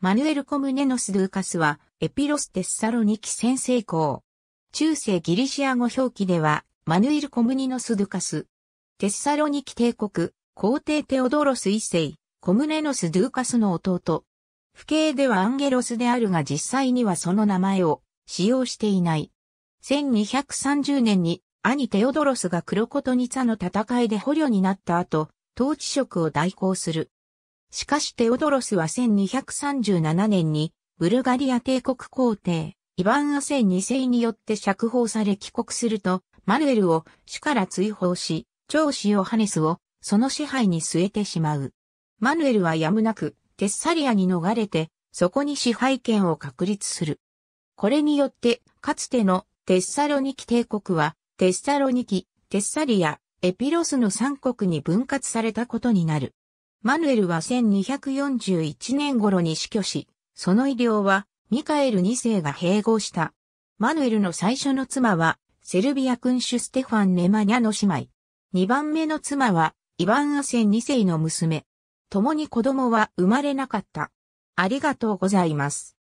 マヌエル・コムネノス・ドゥーカスは、エピロス・テッサロニキ先生校。中世ギリシア語表記では、マヌエル・コムニノス・ドゥーカス。テッサロニキ帝国、皇帝テオドロス一世、コムネノス・ドゥーカスの弟。父兄ではアンゲロスであるが実際にはその名前を使用していない。1230年に兄テオドロスがクロコトニツァの戦いで捕虜になった後、統治職を代行する。しかしテオドロスは1237年にブルガリア帝国皇帝、イヴァン・アセン2世によって釈放され帰国すると、マヌエルを死から追放し、長子ヨハネスをその支配に据えてしまう。マヌエルはやむなくテッサリアに逃れて、そこに支配権を確立する。これによって、かつてのテッサロニキ帝国は、テッサロニキ、テッサリア、エピロスの三国に分割されたことになる。マヌエルは1241年頃に死去し、その医療はミカエル2世が併合した。マヌエルの最初の妻は、セルビア君主ステファン・ネマニャの姉妹。2番目の妻は、イヴァン・アセン2世の娘。共に子供は生まれなかった。ありがとうございます。